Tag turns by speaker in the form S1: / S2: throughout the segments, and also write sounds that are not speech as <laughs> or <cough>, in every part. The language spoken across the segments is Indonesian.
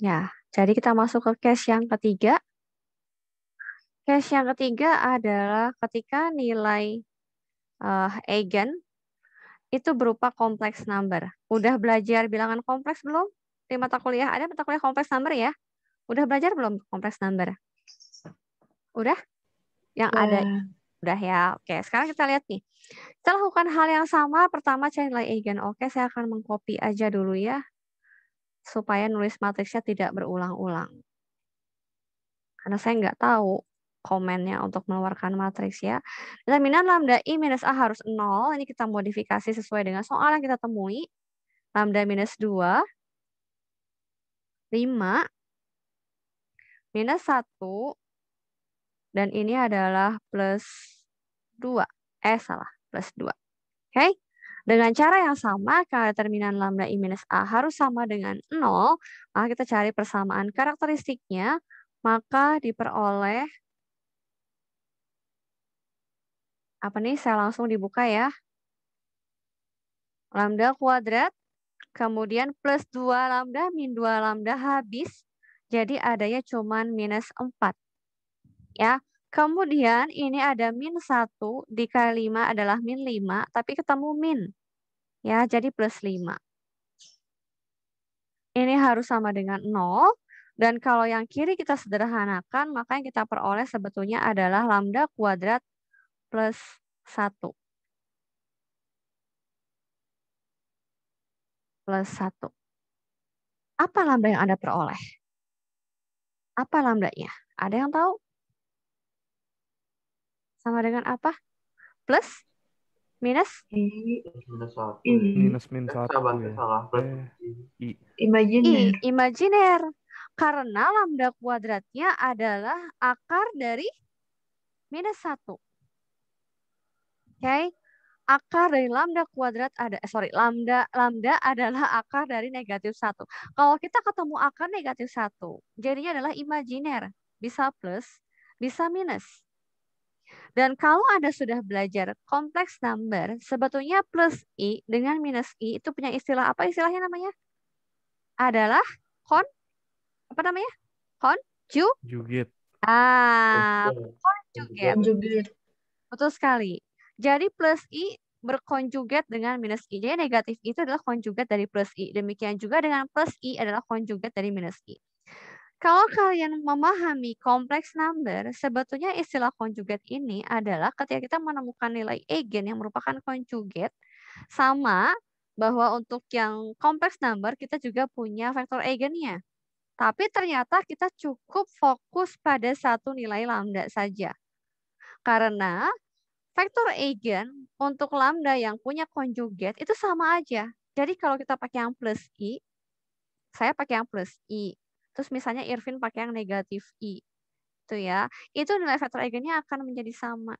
S1: Ya, jadi kita masuk ke case yang ketiga. Case yang ketiga adalah ketika nilai uh, eigen itu berupa kompleks number. Udah belajar bilangan kompleks belum? Di mata kuliah ada mata kuliah kompleks number ya? Udah belajar belum kompleks number? Udah? Yang yeah. ada udah ya. Oke, sekarang kita lihat nih. Kita lakukan hal yang sama. Pertama cari nilai eigen. Oke, saya akan mengcopy aja dulu ya supaya nulis matriksnya tidak berulang-ulang. Karena saya nggak tahu komennya untuk mengeluarkan matriks ya. Determinan lambda I minus A harus 0. Ini kita modifikasi sesuai dengan soal yang kita temui. Lambda minus 2. 5. Minus 1. Dan ini adalah plus 2. Eh, salah. Plus 2. Oke. Okay? Dengan cara yang sama, kalau determinan lambda I minus A harus sama dengan 0, maka kita cari persamaan karakteristiknya, maka diperoleh, apa nih, saya langsung dibuka ya. Lambda kuadrat, kemudian plus 2 lambda, min 2 lambda habis, jadi adanya cuma minus 4. Ya, Kemudian ini ada min 1 dikali 5 adalah min 5, tapi ketemu min. Ya, jadi plus 5. Ini harus sama dengan 0. Dan kalau yang kiri kita sederhanakan, maka yang kita peroleh sebetulnya adalah lambda kuadrat plus 1. Plus 1. Apa lambda yang Anda peroleh? Apa lambdanya? Ada yang tahu? Sama dengan apa? Plus minus minus minus satu minus minus satu i. Ya. Eh, imajiner imajiner karena lambda kuadratnya adalah akar dari minus satu oke okay? akar dari lambda kuadrat ada eh, sorry lambda lambda adalah akar dari negatif satu kalau kita ketemu akar negatif satu jadinya adalah imajiner bisa plus bisa minus dan kalau Anda sudah belajar kompleks number, sebetulnya plus I dengan minus I itu punya istilah apa istilahnya namanya? Adalah kon apa namanya? Konjugit. Ah, konjuget. konjuget. Betul sekali. Jadi plus I berkonjugat dengan minus I. Jadi negatif I itu adalah konjugat dari plus I. Demikian juga dengan plus I adalah konjugat dari minus I. Kalau kalian memahami kompleks number, sebetulnya istilah konjugat ini adalah ketika kita menemukan nilai eigen yang merupakan konjugat sama bahwa untuk yang kompleks number kita juga punya vektor eigennya. Tapi ternyata kita cukup fokus pada satu nilai lambda saja. Karena vektor eigen untuk lambda yang punya konjugat itu sama aja. Jadi kalau kita pakai yang plus i, saya pakai yang plus i Terus misalnya Irvin pakai yang negatif I. Itu ya. Itu nilai vektor eigennya akan menjadi sama.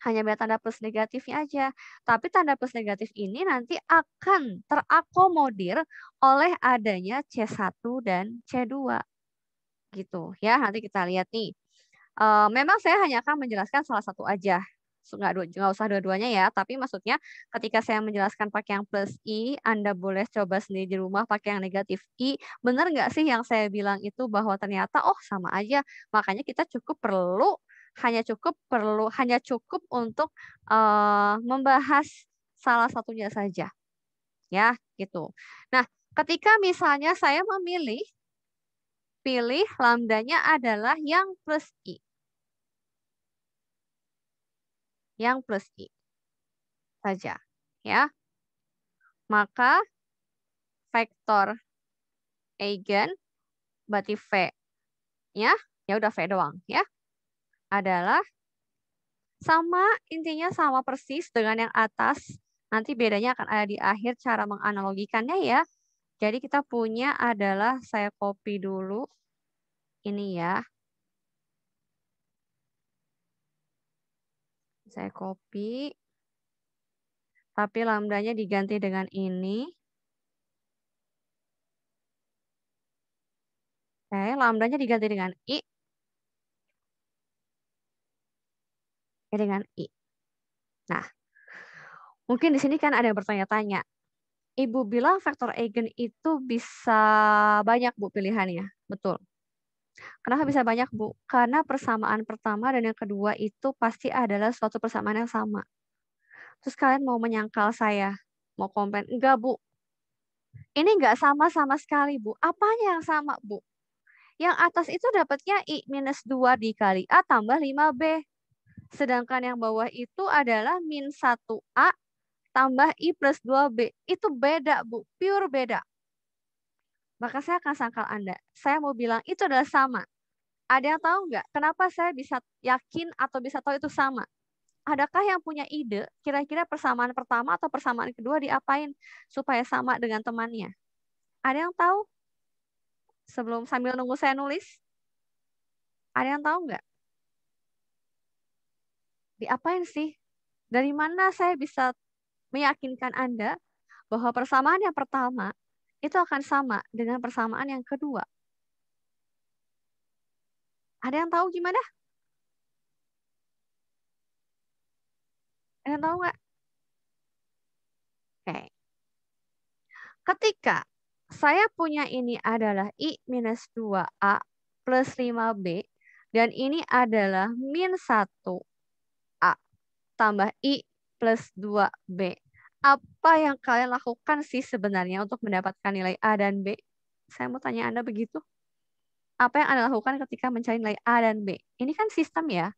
S1: Hanya beda tanda plus negatifnya aja. Tapi tanda plus negatif ini nanti akan terakomodir oleh adanya C1 dan C2. Gitu ya. Nanti kita lihat nih. Eh, memang saya hanya akan menjelaskan salah satu aja nggak nggak usah dua-duanya ya tapi maksudnya ketika saya menjelaskan pakai yang plus i anda boleh coba sendiri di rumah pakai yang negatif i benar nggak sih yang saya bilang itu bahwa ternyata oh sama aja makanya kita cukup perlu hanya cukup perlu hanya cukup untuk uh, membahas salah satunya saja ya gitu nah ketika misalnya saya memilih pilih lambdanya adalah yang plus i yang plus i saja, ya. Maka vektor eigen berarti v ya, ya udah v doang ya. Adalah sama intinya sama persis dengan yang atas. Nanti bedanya akan ada di akhir cara menganalogikannya ya. Jadi kita punya adalah saya copy dulu ini ya. Saya copy. Tapi lambdanya diganti dengan ini. Oke, lambdanya diganti dengan I. Oke, dengan I. Nah, mungkin di sini kan ada yang bertanya-tanya. Ibu bilang vektor eigen itu bisa banyak Bu pilihannya, betul. Kenapa bisa banyak, Bu? Karena persamaan pertama dan yang kedua itu pasti adalah suatu persamaan yang sama. Terus kalian mau menyangkal saya, mau komplain, enggak, Bu. Ini enggak sama sama sekali, Bu. Apanya yang sama, Bu? Yang atas itu dapatnya I minus 2 dikali A tambah 5B. Sedangkan yang bawah itu adalah min 1A tambah I plus 2B. Itu beda, Bu. Pure beda maka saya akan sangkal Anda. Saya mau bilang itu adalah sama. Ada yang tahu nggak kenapa saya bisa yakin atau bisa tahu itu sama? Adakah yang punya ide kira-kira persamaan pertama atau persamaan kedua diapain supaya sama dengan temannya? Ada yang tahu? Sebelum sambil nunggu saya nulis, ada yang tahu nggak? Diapain sih? Dari mana saya bisa meyakinkan Anda bahwa persamaan yang pertama itu akan sama dengan persamaan yang kedua. Ada yang tahu gimana? Ada yang tahu nggak? Oke. Ketika saya punya ini adalah I minus 2A plus 5B, dan ini adalah min 1A tambah I plus 2B apa yang kalian lakukan sih sebenarnya untuk mendapatkan nilai A dan B? Saya mau tanya Anda begitu. Apa yang Anda lakukan ketika mencari nilai A dan B? Ini kan sistem ya,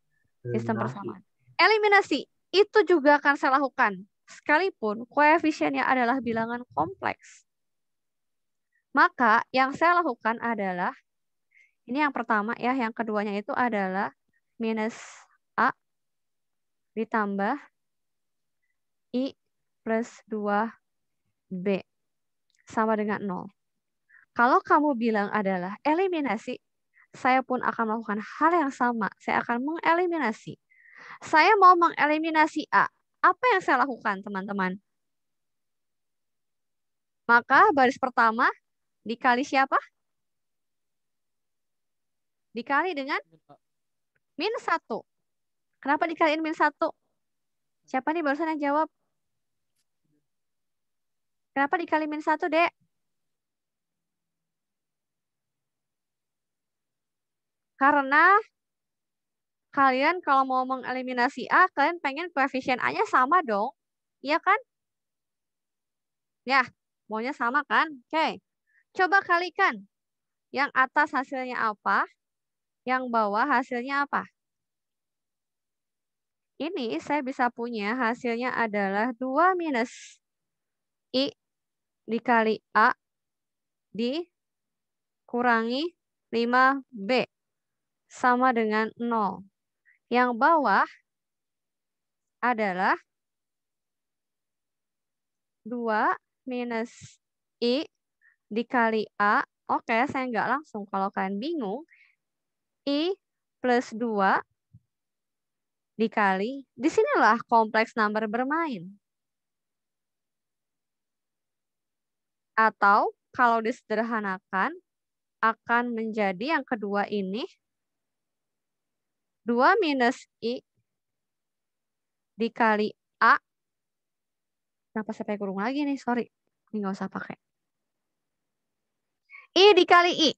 S1: sistem persamaan. Eliminasi, itu juga akan saya lakukan. Sekalipun koefisiennya adalah bilangan kompleks. Maka yang saya lakukan adalah, ini yang pertama ya, yang keduanya itu adalah minus A ditambah I plus 2B. Sama dengan 0. Kalau kamu bilang adalah eliminasi, saya pun akan melakukan hal yang sama. Saya akan mengeliminasi. Saya mau mengeliminasi A. Apa yang saya lakukan, teman-teman? Maka baris pertama dikali siapa? Dikali dengan min 1. Kenapa dikaliin min 1? Siapa nih barusan yang jawab? Kenapa dikali minus 1, Dek? Karena kalian kalau mau mengeliminasi A, kalian pengen koefisien A-nya sama dong. Iya kan? Ya, maunya sama kan? Oke. Coba kalikan. Yang atas hasilnya apa? Yang bawah hasilnya apa? Ini saya bisa punya hasilnya adalah 2 minus I dikali A dikurangi 5B sama dengan 0. Yang bawah adalah 2 minus I dikali A. Oke, saya nggak langsung kalau kalian bingung. I plus 2 dikali. Disinilah kompleks number bermain. Atau kalau disederhanakan akan menjadi yang kedua ini 2 minus I dikali A. Kenapa saya pakai kurung lagi nih? Sorry. Ini nggak usah pakai. I dikali I.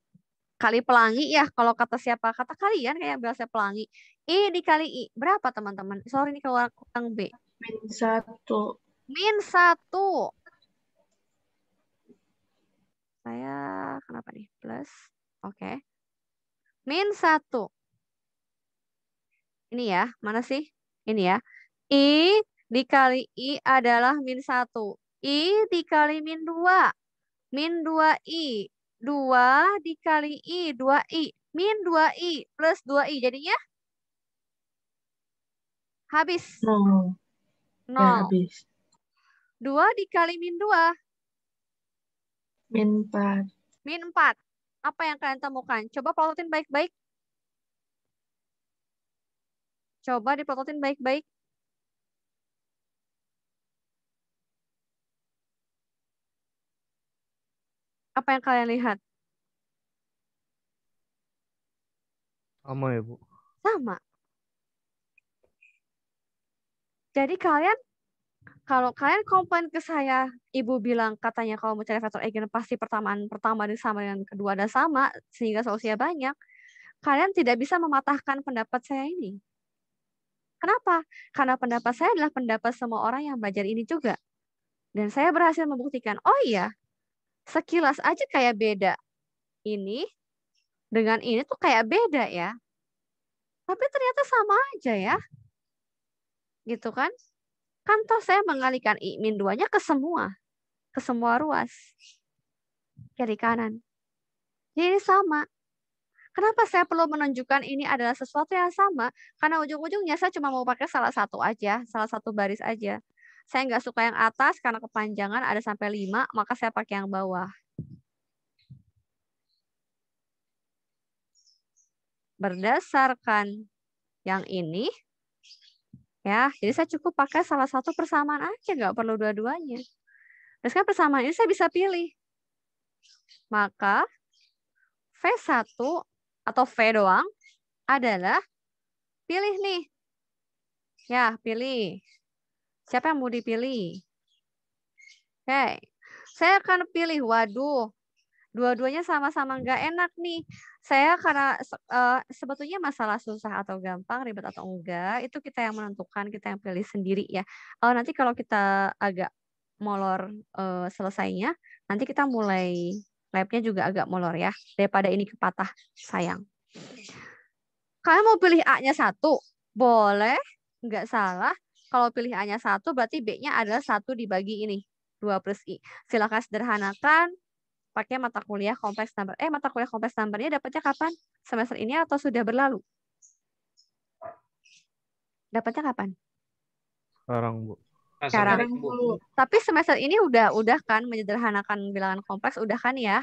S1: Kali pelangi ya, kalau kata siapa? Kata kalian kayak biasa pelangi. I dikali I. Berapa teman-teman? Sorry ini keluar kurang B. Min satu. Min satu saya kenapa nih plus oke okay. min satu ini ya mana sih ini ya i dikali i adalah min satu i dikali min dua min dua i dua dikali i dua i min dua i plus dua i jadinya habis nol nol ya, dua dikali min dua Min 4. Min 4. Apa yang kalian temukan? Coba plototin baik-baik. Coba diplototin baik-baik. Apa yang kalian lihat? Sama ya, Bu. Sama. Jadi kalian kalau kalian komplain ke saya, ibu bilang katanya kalau mau cari faktor eigen pasti pertamaan pertama dan sama dengan kedua ada sama, sehingga solusinya banyak, kalian tidak bisa mematahkan pendapat saya ini. Kenapa? Karena pendapat saya adalah pendapat semua orang yang belajar ini juga. Dan saya berhasil membuktikan, oh iya, sekilas aja kayak beda. Ini dengan ini tuh kayak beda ya. Tapi ternyata sama aja ya. Gitu kan? Kan toh saya mengalihkan i min duanya ke semua. Ke semua ruas. Kiri kanan. Jadi ini sama. Kenapa saya perlu menunjukkan ini adalah sesuatu yang sama? Karena ujung-ujungnya saya cuma mau pakai salah satu aja, salah satu baris aja. Saya nggak suka yang atas karena kepanjangan ada sampai lima, maka saya pakai yang bawah. Berdasarkan yang ini, Ya, jadi saya cukup pakai salah satu persamaan aja, nggak perlu dua-duanya. Terus kan persamaan ini saya bisa pilih. Maka V1 atau V doang adalah pilih nih. Ya, pilih. Siapa yang mau dipilih? Oke, saya akan pilih waduh dua-duanya sama-sama nggak enak nih. Saya karena uh, sebetulnya masalah susah atau gampang, ribet atau enggak, itu kita yang menentukan, kita yang pilih sendiri ya. Oh, nanti kalau kita agak molor uh, selesainya, nanti kita mulai labnya juga agak molor ya. Daripada ini kepatah, sayang. Kalian mau pilih A-nya satu? Boleh, nggak salah. Kalau pilih A-nya satu, berarti B-nya adalah satu dibagi ini. 2 plus I. Silahkan sederhanakan, pakai mata kuliah kompleks number. Eh, mata kuliah kompleks numbernya dapatnya kapan? Semester ini atau sudah berlalu? Dapatnya kapan? Sekarang, Bu. Nah, sekarang. Tapi semester ini udah udah kan menyederhanakan bilangan kompleks udah kan ya?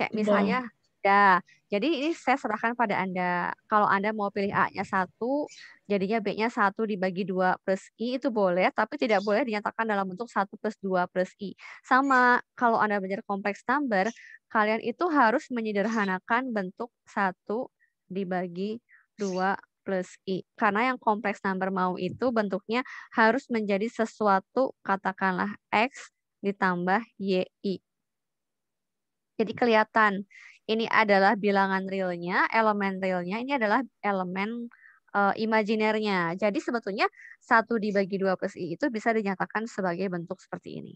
S1: Kayak misalnya anda. Jadi ini saya serahkan pada Anda. Kalau Anda mau pilih A-nya satu, jadinya B-nya satu dibagi dua plus I itu boleh, tapi tidak boleh dinyatakan dalam bentuk satu plus dua plus I. Sama kalau Anda belajar kompleks number, kalian itu harus menyederhanakan bentuk satu dibagi dua plus I. Karena yang kompleks number mau itu bentuknya harus menjadi sesuatu, katakanlah X ditambah YI. Jadi kelihatan ini adalah bilangan realnya, elemen realnya ini adalah elemen uh, imajinernya. Jadi sebetulnya satu dibagi dua plus i itu bisa dinyatakan sebagai bentuk seperti ini.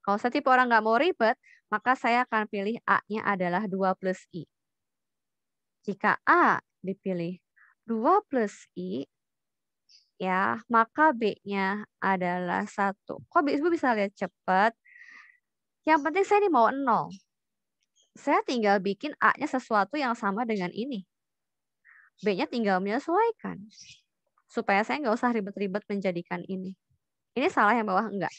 S1: Kalau saya tipe orang nggak mau ribet, maka saya akan pilih A-nya adalah 2 plus I. Jika A dipilih 2 plus I, ya maka B-nya adalah 1. Kok B bisa lihat cepat? Yang penting saya ini mau 0 saya tinggal bikin A-nya sesuatu yang sama dengan ini. B-nya tinggal menyesuaikan. Supaya saya nggak usah ribet-ribet menjadikan ini. Ini salah yang bawah? Enggak.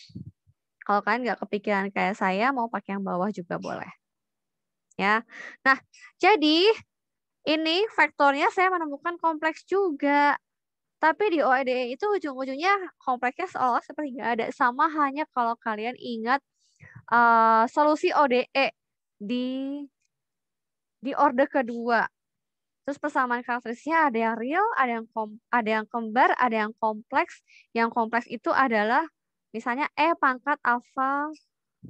S1: Kalau kalian nggak kepikiran kayak saya, mau pakai yang bawah juga boleh. ya. Nah, jadi ini faktornya saya menemukan kompleks juga. Tapi di OED e itu ujung-ujungnya kompleksnya seolah seperti nggak ada. Sama hanya kalau kalian ingat uh, solusi ODE di di orde kedua. Terus persamaan karakteristiknya ada yang real, ada yang kom, ada yang kembar, ada yang kompleks. Yang kompleks itu adalah misalnya E pangkat alfa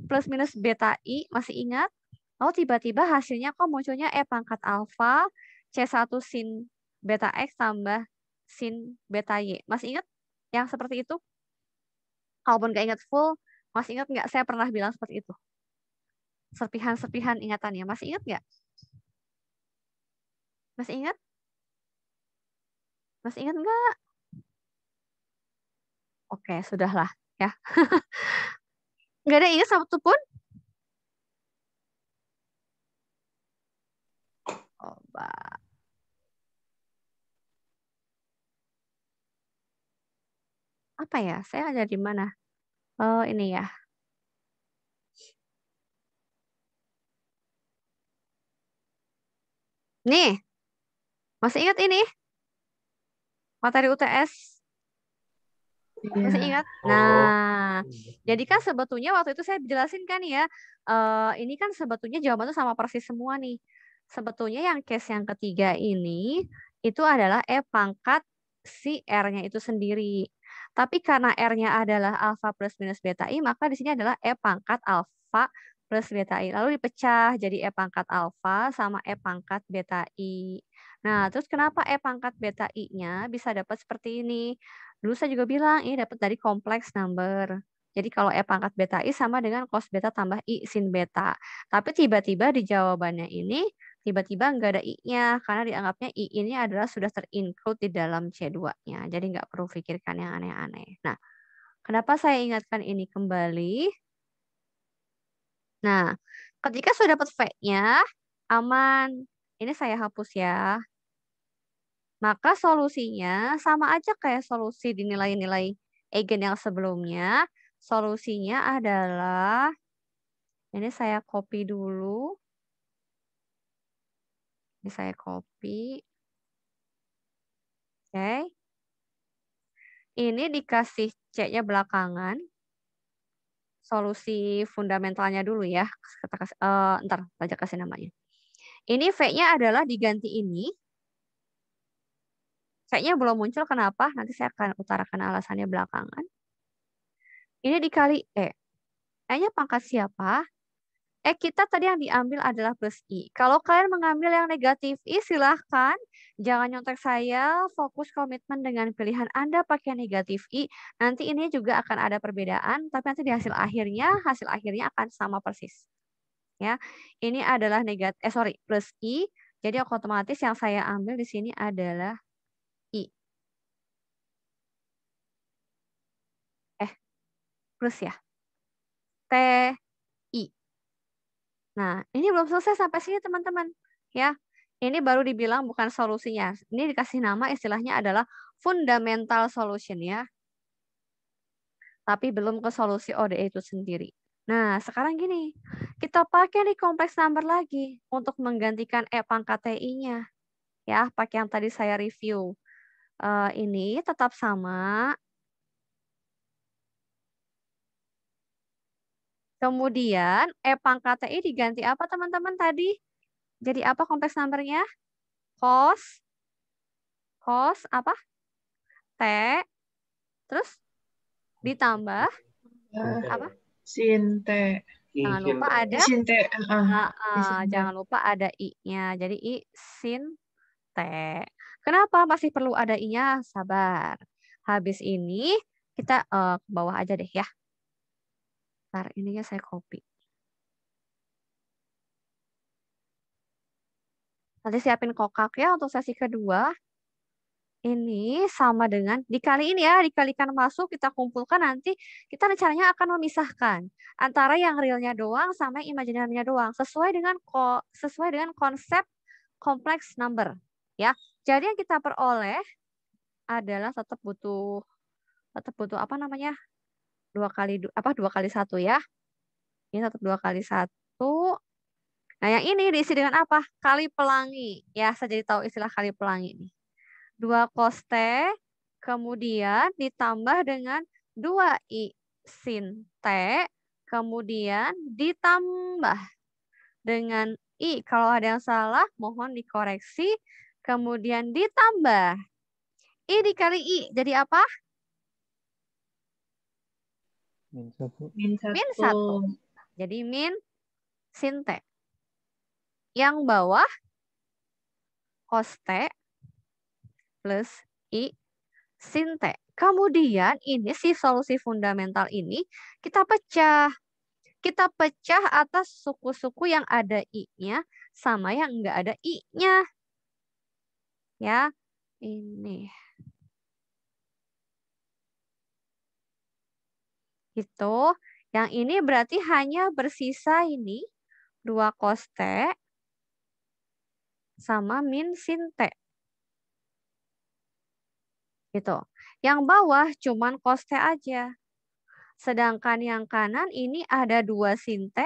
S1: plus minus beta I, masih ingat? Lalu oh, tiba-tiba hasilnya kok munculnya E pangkat alfa, C1 sin beta X tambah sin beta Y. Masih ingat yang seperti itu? Kalaupun nggak ingat full, masih ingat nggak saya pernah bilang seperti itu? serpihan-serpihan ingatannya. Masih ingat nggak? Masih ingat? Masih ingat nggak? Oke, sudahlah ya. <laughs> nggak ada ingat satu pun? Coba. Apa ya? Saya ada di mana? Oh, ini ya. Nih, masih ingat ini? Materi UTS. Iya. Masih ingat? Oh. Nah, oh. jadi kan sebetulnya waktu itu saya jelasin kan ya, uh, ini kan sebetulnya jawabannya sama persis semua nih. Sebetulnya yang case yang ketiga ini, itu adalah E pangkat si R-nya itu sendiri. Tapi karena R-nya adalah alfa plus minus beta I, maka di sini adalah E pangkat alfa plus beta i. Lalu dipecah jadi E pangkat alfa sama E pangkat beta i. Nah, terus kenapa E pangkat beta i-nya bisa dapat seperti ini? Dulu saya juga bilang ini dapat dari kompleks number. Jadi kalau E pangkat beta i sama dengan cos beta tambah i sin beta. Tapi tiba-tiba di jawabannya ini tiba-tiba nggak ada i-nya karena dianggapnya i ini adalah sudah terinclude di dalam C2-nya. Jadi nggak perlu pikirkan yang aneh-aneh. Nah, kenapa saya ingatkan ini kembali? Nah, ketika sudah dapat V-nya, aman. Ini saya hapus ya. Maka solusinya sama aja kayak solusi dinilai nilai eigen yang sebelumnya. Solusinya adalah, ini saya copy dulu. Ini saya copy. Oke. Okay. Ini dikasih C-nya belakangan solusi fundamentalnya dulu ya. Kata kasih, eh, uh, ntar saja kasih namanya. Ini V-nya adalah diganti ini. V-nya belum muncul kenapa? Nanti saya akan utarakan alasannya belakangan. Ini dikali E. E-nya pangkat siapa? eh kita tadi yang diambil adalah plus i. Kalau kalian mengambil yang negatif i, silahkan. Jangan nyontek saya, fokus komitmen dengan pilihan Anda pakai negatif i. Nanti ini juga akan ada perbedaan, tapi nanti di hasil akhirnya, hasil akhirnya akan sama persis. Ya, ini adalah negatif, eh sorry, plus i. Jadi otomatis yang saya ambil di sini adalah i. Eh, plus ya. T, Nah, ini belum selesai sampai sini teman-teman. Ya, ini baru dibilang bukan solusinya. Ini dikasih nama istilahnya adalah fundamental solution ya. Tapi belum ke solusi ODE itu sendiri. Nah, sekarang gini, kita pakai di kompleks number lagi untuk menggantikan E pangkat TI-nya. Ya, pakai yang tadi saya review. Uh, ini tetap sama, Kemudian E pangkat TI diganti apa teman-teman tadi? Jadi apa kompleks numbernya? Cos, cos apa? T, terus ditambah uh, apa? Sin T.
S2: Jangan lupa ada
S1: sin T. uh, uh, jangan lupa ada I-nya. Jadi I sin T. Kenapa masih perlu ada I-nya? Sabar. Habis ini kita uh, ke bawah aja deh ya. Bentar, ya saya copy. Nanti siapin kokak ya untuk sesi kedua. Ini sama dengan dikali ini ya, dikalikan masuk kita kumpulkan nanti kita rencananya akan memisahkan antara yang realnya doang sama yang imajinernya doang sesuai dengan ko, sesuai dengan konsep kompleks number ya. Jadi yang kita peroleh adalah tetap butuh tetap butuh apa namanya? dua kali apa dua kali satu ya. Ini tetap dua kali satu. Nah yang ini diisi dengan apa? Kali pelangi. Ya saya jadi tahu istilah kali pelangi nih. Dua cos T kemudian ditambah dengan dua I sin T kemudian ditambah dengan I. Kalau ada yang salah, mohon dikoreksi. Kemudian ditambah. I dikali I. Jadi apa? Min satu. Min satu. Jadi min sintek. Yang bawah cos T plus I sintek. Kemudian ini si solusi fundamental ini kita pecah. Kita pecah atas suku-suku yang ada i-nya sama yang enggak ada i-nya. Ya, ini. Itu. Yang ini berarti hanya bersisa ini 2 cos T sama min sin T. Gitu. Yang bawah cuman cos T aja. Sedangkan yang kanan ini ada 2 sin T.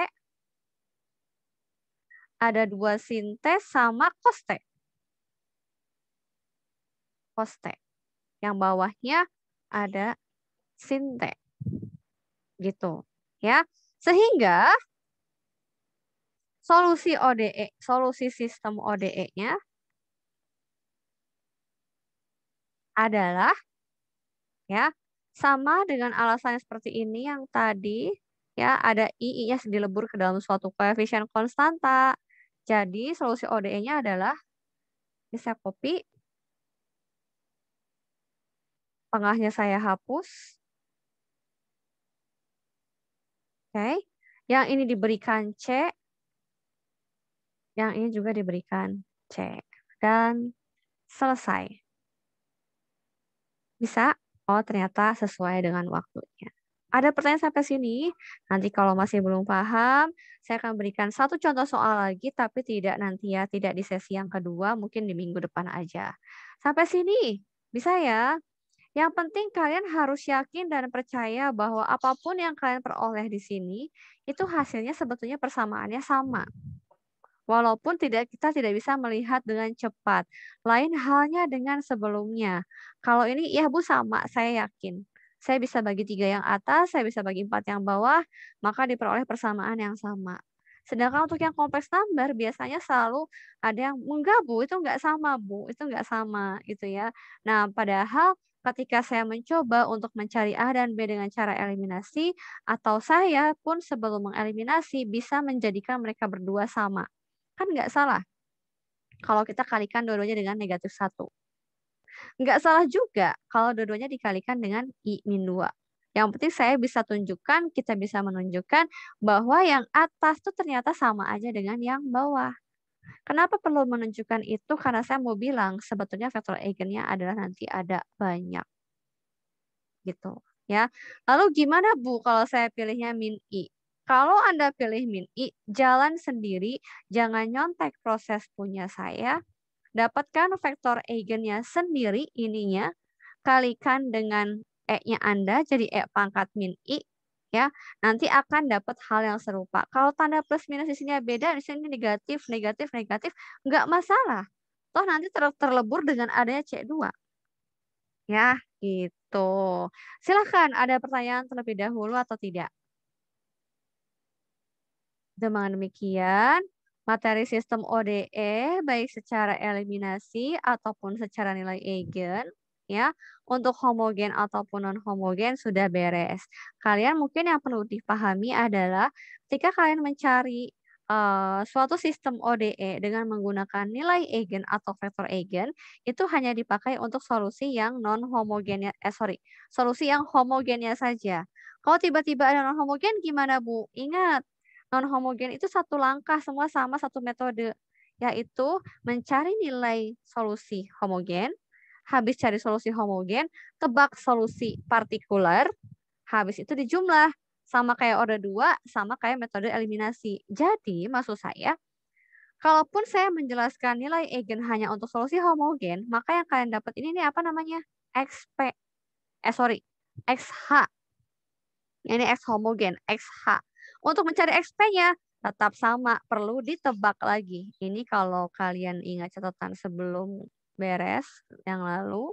S1: Ada 2 sin T sama cos T. Cos T. Yang bawahnya ada sin T gitu ya sehingga solusi ODE solusi sistem ODE-nya adalah ya sama dengan alasan seperti ini yang tadi ya ada i-nya dilebur ke dalam suatu koefisien konstanta. Jadi solusi ODE-nya adalah ini saya copy. Tengahnya saya hapus. Okay. Yang ini diberikan C. Yang ini juga diberikan C. Dan selesai. Bisa? Oh, ternyata sesuai dengan waktunya. Ada pertanyaan sampai sini? Nanti kalau masih belum paham, saya akan berikan satu contoh soal lagi, tapi tidak nanti ya, tidak di sesi yang kedua, mungkin di minggu depan aja. Sampai sini, bisa ya? Yang penting kalian harus yakin dan percaya bahwa apapun yang kalian peroleh di sini, itu hasilnya sebetulnya persamaannya sama. Walaupun tidak kita tidak bisa melihat dengan cepat. Lain halnya dengan sebelumnya. Kalau ini, ya Bu sama, saya yakin. Saya bisa bagi tiga yang atas, saya bisa bagi empat yang bawah, maka diperoleh persamaan yang sama. Sedangkan untuk yang kompleks number biasanya selalu ada yang enggak itu enggak sama bu, itu enggak sama gitu ya. Nah padahal ketika saya mencoba untuk mencari A dan B dengan cara eliminasi, atau saya pun sebelum mengeliminasi bisa menjadikan mereka berdua sama. Kan nggak salah kalau kita kalikan dua-duanya dengan negatif satu, Nggak salah juga kalau dua-duanya dikalikan dengan I min 2. Yang penting saya bisa tunjukkan, kita bisa menunjukkan bahwa yang atas itu ternyata sama aja dengan yang bawah. Kenapa perlu menunjukkan itu? Karena saya mau bilang sebetulnya vektor eigennya adalah nanti ada banyak. Gitu, ya. Lalu gimana Bu kalau saya pilihnya min i? Kalau Anda pilih min i, jalan sendiri, jangan nyontek proses punya saya. Dapatkan vektor eigennya sendiri ininya kalikan dengan e-nya Anda jadi e pangkat min i ya nanti akan dapat hal yang serupa. Kalau tanda plus minus di sini beda, di sini negatif, negatif, negatif, nggak masalah. Toh nanti ter terlebur dengan adanya C2. Ya, gitu. Silahkan ada pertanyaan terlebih dahulu atau tidak. Dengan demikian, materi sistem ODE baik secara eliminasi ataupun secara nilai eigen ya untuk homogen ataupun non homogen sudah beres. Kalian mungkin yang perlu dipahami adalah ketika kalian mencari uh, suatu sistem ODE dengan menggunakan nilai eigen atau vektor eigen itu hanya dipakai untuk solusi yang non homogen eh sorry, solusi yang homogennya saja. Kalau tiba-tiba ada non homogen gimana Bu? Ingat, non homogen itu satu langkah semua sama satu metode yaitu mencari nilai solusi homogen habis cari solusi homogen, tebak solusi partikular, habis itu dijumlah. Sama kayak order 2, sama kayak metode eliminasi. Jadi, maksud saya, kalaupun saya menjelaskan nilai eigen hanya untuk solusi homogen, maka yang kalian dapat ini, ini apa namanya? XP. Eh, sorry. XH. Ini X homogen, XH. Untuk mencari XP-nya, tetap sama, perlu ditebak lagi. Ini kalau kalian ingat catatan sebelum beres yang lalu.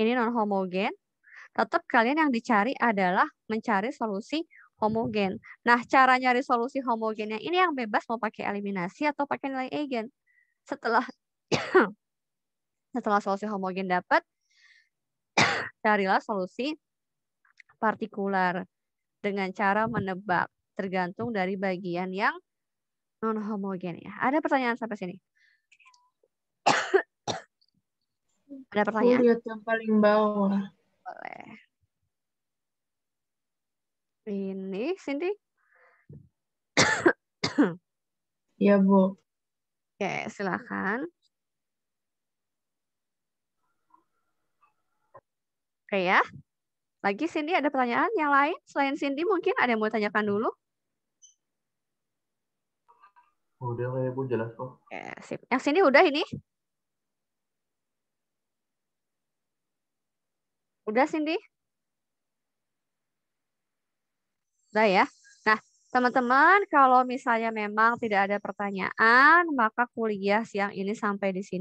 S1: Ini non homogen. Tetap kalian yang dicari adalah mencari solusi homogen. Nah, cara nyari solusi homogennya ini yang bebas mau pakai eliminasi atau pakai nilai eigen. Setelah <coughs> setelah solusi homogen dapat, <coughs> carilah solusi partikular dengan cara menebak tergantung dari bagian yang non homogen ya. Ada pertanyaan sampai sini? Ada pertanyaan? Aku lihat yang paling bawah. Boleh. Ini, Cindy? Iya, <coughs> Bu. Oke, silakan. Oke ya. Lagi Cindy ada pertanyaan yang lain? Selain Cindy mungkin ada yang mau tanyakan dulu? Udah ya Bu, jelas kok. Oke, sip. Yang Cindy udah ini? Udah, Cindy? Udah ya? Nah, teman-teman, kalau misalnya memang tidak ada pertanyaan, maka kuliah siang ini sampai di sini.